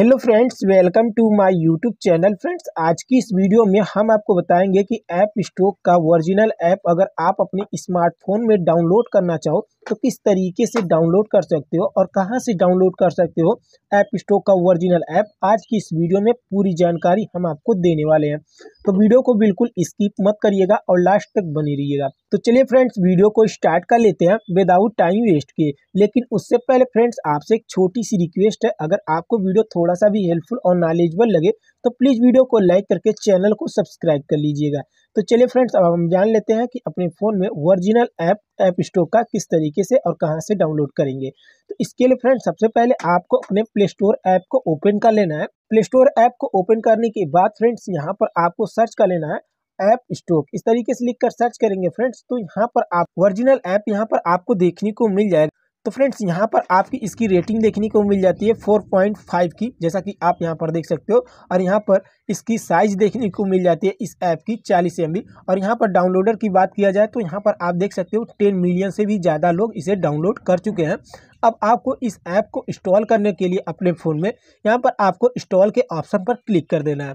hello friends welcome to my YouTube channel friends आज की इस वीडियो में हम आपको बताएंगे कि ऐप स्टोक का ओरिजिनल ऐप अगर आप अपने स्मार्टफोन में डाउनलोड करना चाहो तो किस तरीके से डाउनलोड कर सकते हो और कहां से डाउनलोड कर सकते हो ऐप स्टोक का ओरिजिनल ऐप आज की इस वीडियो में पूरी जानकारी हम आपको देने वाले हैं तो वीडियो को बिल्कुल स्किप मत करिएगा और लास्ट तक बने रहिएगा तो चलिए फ्रेंड्स वीडियो को स्टार्ट कर लेते हैं विदाउट टाइम वेस्ट किए लेकिन उससे पहले फ्रेंड्स आपसे एक छोटी सी रिक्वेस्ट है अगर आपको वीडियो थोड़ा सा भी हेल्पफुल और नॉलेजबल लगे तो प्लीज़ वीडियो को लाइक करके चैनल को सब्सक्राइब कर लीजिएगा तो चलिए फ्रेंड्स अब हम जान लेते हैं कि अपने फ़ोन में ओरिजिनल ऐप ऐप स्टोर का किस तरीके से और कहाँ से डाउनलोड करेंगे तो इसके लिए फ्रेंड्स सबसे पहले आपको अपने प्ले स्टोर ऐप को ओपन कर लेना है प्ले स्टोर ऐप को ओपन करने के बाद फ्रेंड्स यहाँ पर आपको सर्च कर लेना है ऐप स्टोक इस तरीके से लिख कर सर्च करेंगे फ्रेंड्स तो यहाँ पर आप ओरिजिनल ऐप यहाँ पर आपको देखने को मिल जाएगा तो फ्रेंड्स यहाँ पर आपकी इसकी रेटिंग देखने को मिल जाती है 4.5 की जैसा कि आप यहाँ पर देख सकते हो और यहाँ पर इसकी साइज देखने को मिल जाती है इस ऐप की चालीस एम और यहाँ पर डाउनलोडर की बात किया जाए तो यहाँ पर आप देख सकते हो टेन मिलियन से भी ज़्यादा लोग इसे डाउनलोड कर चुके हैं अब आपको इस ऐप को इंस्टॉल करने के लिए अपने फ़ोन में यहाँ पर आपको इंस्टॉल के ऑप्शन पर क्लिक कर देना है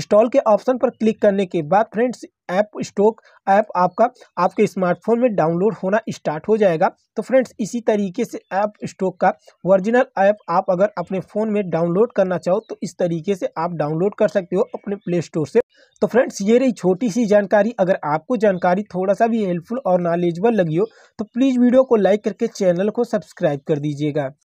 इंस्टॉल के ऑप्शन पर क्लिक करने के बाद फ्रेंड्स ऐप स्टॉक ऐप आपका आपके स्मार्टफोन में डाउनलोड होना स्टार्ट हो जाएगा तो फ्रेंड्स इसी तरीके से ऐप स्टॉक का ओरिजिनल ऐप आप अगर अपने फ़ोन में डाउनलोड करना चाहो तो इस तरीके से आप डाउनलोड कर सकते हो अपने प्ले स्टोर से तो फ्रेंड्स ये रही छोटी सी जानकारी अगर आपको जानकारी थोड़ा सा भी हेल्पफुल और नॉलेजबल लगी हो तो प्लीज़ वीडियो को लाइक करके चैनल को सब्सक्राइब कर दीजिएगा